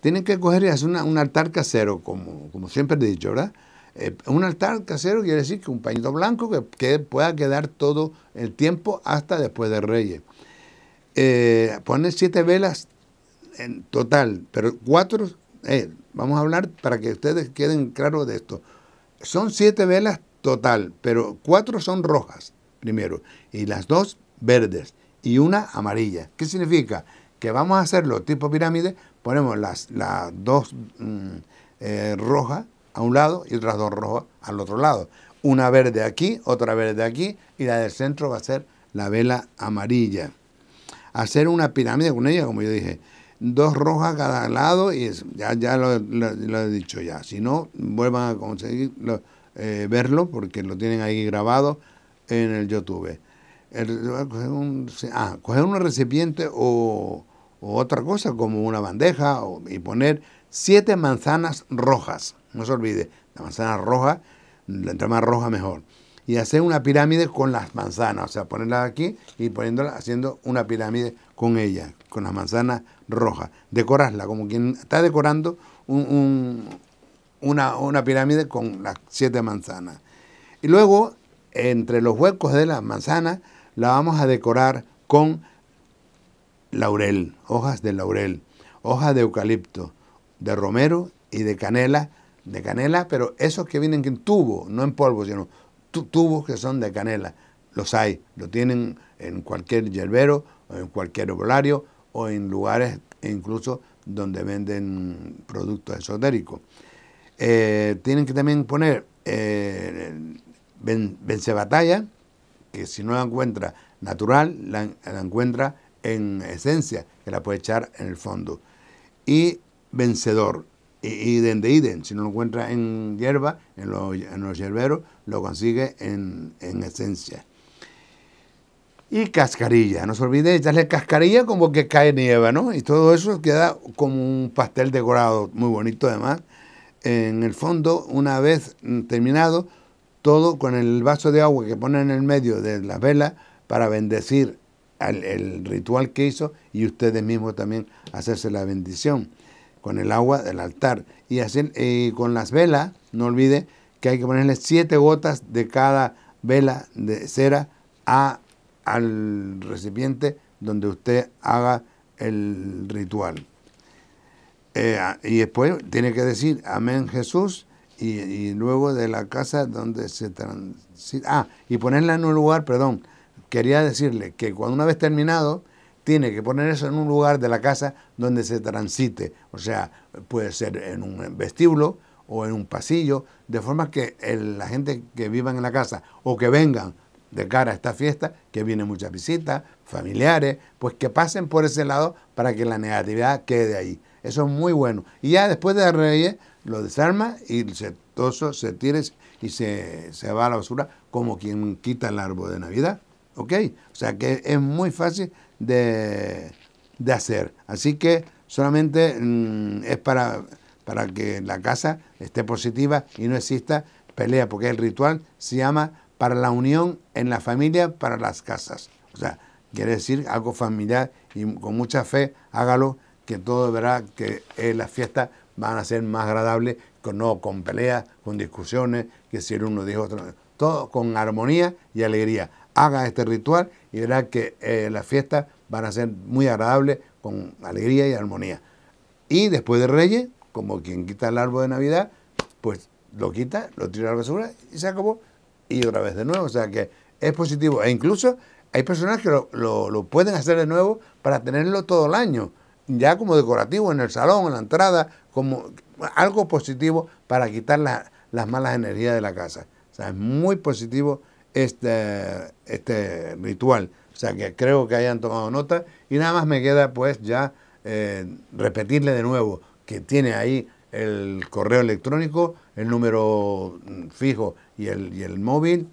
tienen que coger y hacer un altar casero, como, como siempre he dicho, ¿verdad? Eh, un altar casero quiere decir que un pañito blanco que, pueda quedar todo el tiempo hasta después de Reyes. Eh, ponen siete velas en total, pero cuatro, eh, vamos a hablar para que ustedes queden claros de esto. Son siete velas total, pero cuatro son rojas primero y las dos verdes y una amarilla. ¿Qué significa? Que vamos a hacerlo tipo pirámide, ponemos las, las dos mm, eh, rojas a un lado y otras dos rojas al otro lado. Una verde aquí, otra verde aquí y la del centro va a ser la vela amarilla. Hacer una pirámide con ella, como yo dije, dos rojas a cada lado y ya, ya lo, he dicho ya. Si no, vuelvan a conseguir eh, verlo porque lo tienen ahí grabado en el YouTube. Ah, coger un recipiente o o otra cosa como una bandeja y poner siete manzanas rojas. No se olvide, la manzana roja, entre más roja mejor. Y hacer una pirámide con las manzanas, o sea, ponerla aquí y poniéndola, haciendo una pirámide con ella, con las manzanas rojas. Decorarla, como quien está decorando un, una, una pirámide con las siete manzanas. Y luego, entre los huecos de las manzanas, la vamos a decorar con laurel, hojas de laurel, hojas de eucalipto, de romero y de canela, de canela, pero esos que vienen en tubo, no en polvo, sino tubos que son de canela, los hay, lo tienen en cualquier yerbero, o en cualquier herbolario, o en lugares incluso donde venden productos esotéricos. Eh, tienen que también poner eh, que si no la encuentra natural, la, la encuentra en esencia, que la puede echar en el fondo. Y vencedor, Iden de Iden, si no lo encuentra en hierba, en los, en hierberos, lo consigue en, esencia. Y cascarilla, no se olvide echarle cascarilla como que cae nieve, ¿no? Y todo eso queda como un pastel decorado, muy bonito además. En el fondo, una vez terminado, todo con el vaso de agua que pone en el medio de la vela para bendecir el ritual que hizo y ustedes mismos también hacerse la bendición con el agua del altar. Y hacer eh, con las velas, no olvide que hay que ponerle siete gotas de cada vela de cera a, al recipiente donde usted haga el ritual. Eh, y después tiene que decir amén Jesús y, y luego de la casa donde se transita. Ah, y ponerla en un lugar, perdón, quería decirle que cuando una vez terminado, tiene que poner eso en un lugar de la casa donde se transite. O sea, puede ser en un vestíbulo o en un pasillo, de forma que la gente que viva en la casa o que vengan de cara a esta fiesta, que vienen muchas visitas, familiares, pues que pasen por ese lado para que la negatividad quede ahí. Eso es muy bueno. Y ya después de Reyes lo desarma y se, setoso se tira y se, se va a la basura como quien quita el árbol de Navidad. ¿Ok? O sea que es muy fácil de, hacer. Así que solamente mm, es para, para que la casa esté positiva y no exista pelea, porque el ritual se llama para la unión en la familia, para las casas. O sea, quiere decir algo familiar y con mucha fe hágalo, que todo verá que las fiestas van a ser más agradables, con, no con peleas, con discusiones, que si el uno dijo otro, todo con armonía y alegría haga este ritual y verá que eh, las fiestas van a ser muy agradables, con alegría y armonía. Y después de Reyes, como quien quita el árbol de Navidad, pues lo quita, lo tira a la basura y se acabó. Y otra vez de nuevo, o sea que es positivo. E incluso hay personas que lo, pueden hacer de nuevo para tenerlo todo el año, ya como decorativo en el salón, en la entrada, como algo positivo para quitar las malas energías de la casa. O sea, es muy positivo este, este ritual. O sea que creo que hayan tomado nota y nada más me queda pues ya eh, repetirle de nuevo que tiene ahí el correo electrónico, el número mm, fijo y el, el móvil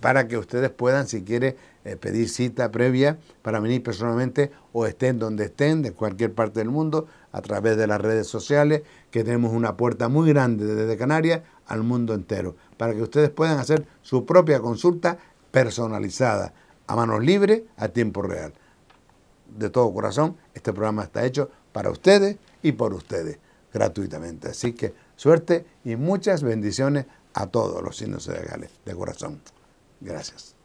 para que ustedes puedan, si quiere, eh, pedir cita previa para venir personalmente o estén donde estén, de cualquier parte del mundo, a través de las redes sociales, que tenemos una puerta muy grande desde Canarias al mundo entero, para que ustedes puedan hacer su propia consulta personalizada, a manos libres, a tiempo real. De todo corazón, este programa está hecho para ustedes y por ustedes, gratuitamente. Así que suerte y muchas bendiciones a todos los signos legales de corazón. Gracias.